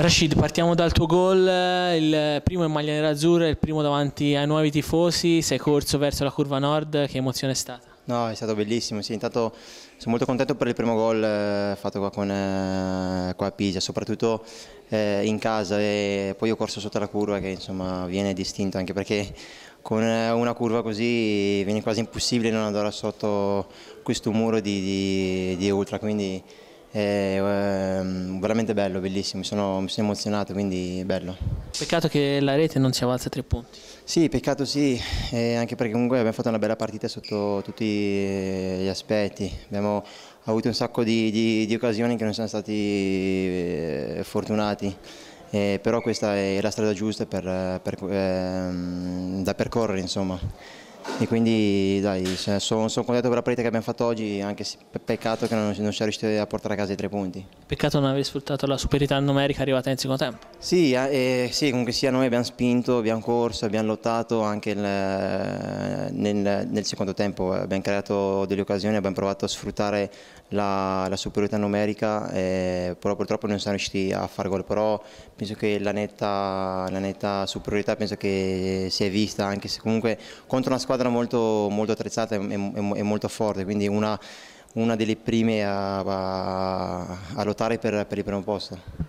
Rashid, partiamo dal tuo gol, il primo in maglia nera azzurra, il primo davanti ai nuovi tifosi, sei corso verso la curva nord, che emozione è stata? No, è stato bellissimo, sì, intanto sono molto contento per il primo gol eh, fatto qua, con, eh, qua, a Pisa, soprattutto eh, in casa e poi ho corso sotto la curva che insomma viene distinto anche perché con una curva così viene quasi impossibile non andare sotto questo muro di, di, di ultra, quindi è ehm, veramente bello, bellissimo, mi sono, mi sono emozionato, quindi bello. Peccato che la rete non si avanza tre punti. Sì, peccato sì, eh, anche perché comunque abbiamo fatto una bella partita sotto tutti gli aspetti, abbiamo avuto un sacco di, di, di occasioni che non siamo stati eh, fortunati, eh, però questa è la strada giusta per, per, ehm, da percorrere insomma e quindi dai, cioè, sono, sono contento per la partita che abbiamo fatto oggi, anche se peccato che non, non siamo riusciti a portare a casa i tre punti. Peccato non aver sfruttato la superiorità numerica arrivata in secondo tempo. Sì, eh, eh, sì comunque sia noi abbiamo spinto, abbiamo corso, abbiamo lottato, anche il, nel, nel, secondo tempo eh, abbiamo creato delle occasioni, abbiamo provato a sfruttare la, la superiorità numerica, eh, però purtroppo non siamo riusciti a far gol, però penso che la netta, la netta superiorità che si è vista, anche se comunque contro una squadra molto, molto attrezzata e, e, e molto forte, quindi una, una delle prime a, a, a lottare per, per il primo posto.